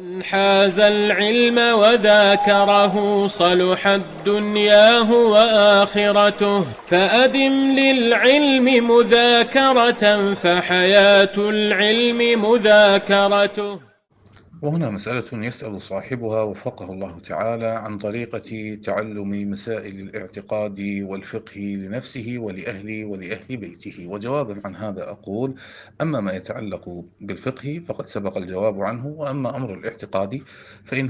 من حاز العلم وذاكره صلحت دنياه وآخرته فأدم للعلم مذاكرة فحياة العلم مذاكرته وهنا مسألة يسأل صاحبها وفقه الله تعالى عن طريقة تعلم مسائل الاعتقاد والفقه لنفسه ولأهلي ولأهل بيته وجوابا عن هذا أقول أما ما يتعلق بالفقه فقد سبق الجواب عنه وأما أمر الاعتقاد فإن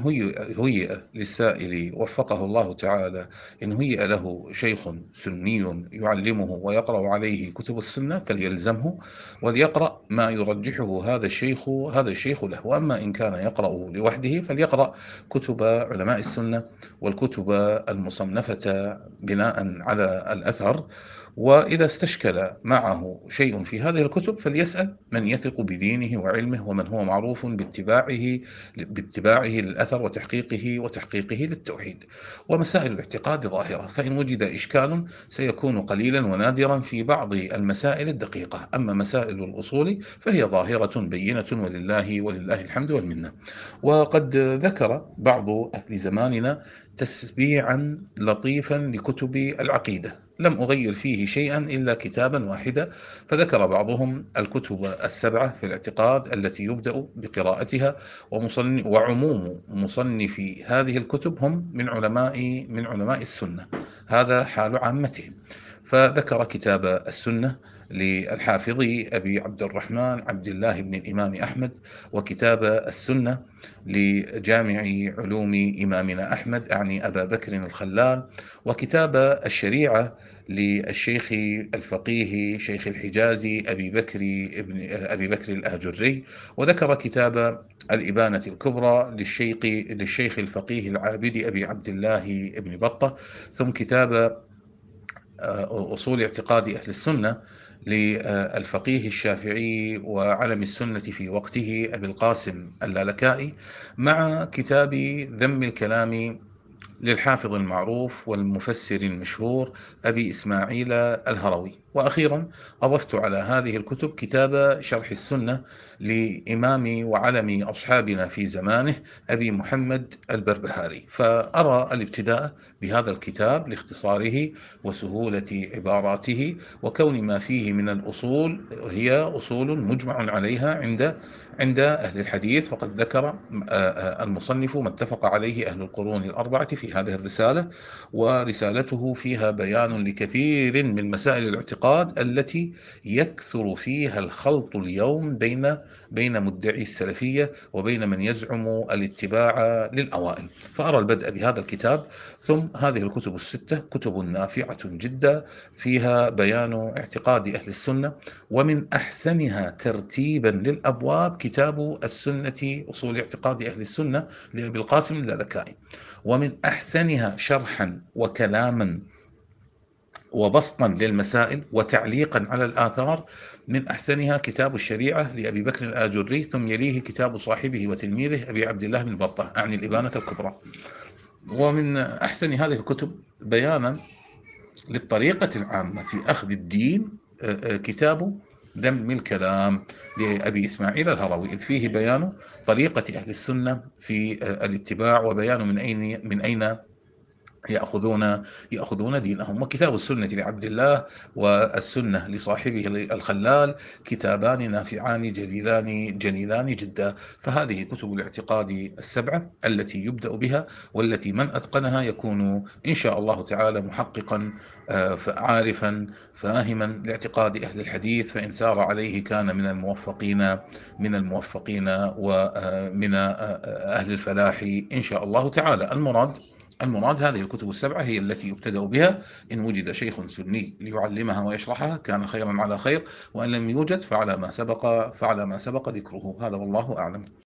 هيئ للسائل وفقه الله تعالى إن هيئ له شيخ سني يعلمه ويقرأ عليه كتب السنة فليلزمه وليقرأ ما يرجحه هذا الشيخ هذا الشيخ له وأما إن كان يقرأ لوحده فليقرأ كتب علماء السنة والكتب المصنفة بناء على الأثر وإذا استشكل معه شيء في هذه الكتب فليسأل من يثق بدينه وعلمه ومن هو معروف باتباعه باتباعه للأثر وتحقيقه وتحقيقه للتوحيد ومسائل الاعتقاد ظاهرة فإن وجد إشكال سيكون قليلا ونادرا في بعض المسائل الدقيقة أما مسائل الأصول فهي ظاهرة بينة ولله ولله الحمد والمنة وقد ذكر بعض أهل زماننا تسبيعا لطيفا لكتب العقيدة لم أغير فيه شيئا إلا كتابا واحدا فذكر بعضهم الكتب السبعة في الاعتقاد التي يبدأ بقراءتها وعموم مصنفي هذه الكتب هم من علماء من علماء السنة هذا حال عامتهم فذكر كتاب السنة للحافظ أبي عبد الرحمن عبد الله بن الإمام أحمد وكتاب السنة لجامع علوم إمامنا أحمد أعني أبا بكر الخلال وكتاب الشريعة للشيخ الفقيه شيخ الحجازي أبي بكر ابن أبي بكر الأهجري وذكر كتاب الإبانة الكبرى للشيخ للشيخ الفقيه العابد أبي عبد الله بن بطة ثم كتاب أصول اعتقاد أهل السنة للفقيه الشافعي وعلم السنة في وقته أبي القاسم اللالكائي مع كتاب ذم الكلام للحافظ المعروف والمفسر المشهور أبي إسماعيل الهروي وأخيرا أضفت على هذه الكتب كتاب شرح السنة لإمام وعلم أصحابنا في زمانه أبي محمد البربهاري فأرى الابتداء بهذا الكتاب لاختصاره وسهولة عباراته وكون ما فيه من الأصول هي أصول مجمع عليها عند عند أهل الحديث وقد ذكر آه، آه، المصنف ما اتفق عليه أهل القرون الأربعة في في هذه الرسالة ورسالته فيها بيان لكثير من مسائل الاعتقاد التي يكثر فيها الخلط اليوم بين بين مدعي السلفية وبين من يزعم الاتباع للأوائل فأرى البدء بهذا الكتاب ثم هذه الكتب الستة كتب نافعة جدا فيها بيان اعتقاد أهل السنة ومن أحسنها ترتيبا للأبواب كتاب السنة أصول اعتقاد أهل السنة لأبي القاسم اللالكائي ومن احسنها شرحا وكلاما وبسطا للمسائل وتعليقا على الاثار من احسنها كتاب الشريعه لابي بكر الاجري ثم يليه كتاب صاحبه وتلميذه ابي عبد الله بن بطه اعني الابانه الكبرى. ومن احسن هذه الكتب بيانا للطريقه العامه في اخذ الدين آه، آه، كتاب ذم من لأبي إسماعيل الهروي إذ فيه بيان طريقة أهل السنة في الاتباع وبيان من أين من أين يأخذون يأخذون دينهم وكتاب السنة لعبد الله والسنة لصاحبه الخلال كتابان نافعان جليلان جليلان جدا فهذه كتب الاعتقاد السبعة التي يبدأ بها والتي من أتقنها يكون إن شاء الله تعالى محققا آه، عارفا فاهما لاعتقاد أهل الحديث فإن سار عليه كان من الموفقين من الموفقين ومن آه، آه، أهل الفلاح إن شاء الله تعالى المراد المراد هذه الكتب السبعة هي التي يبتدأ بها إن وجد شيخ سني ليعلمها ويشرحها كان خيرا على خير وإن لم يوجد فعلى ما سبق فعلى ما سبق ذكره هذا والله أعلم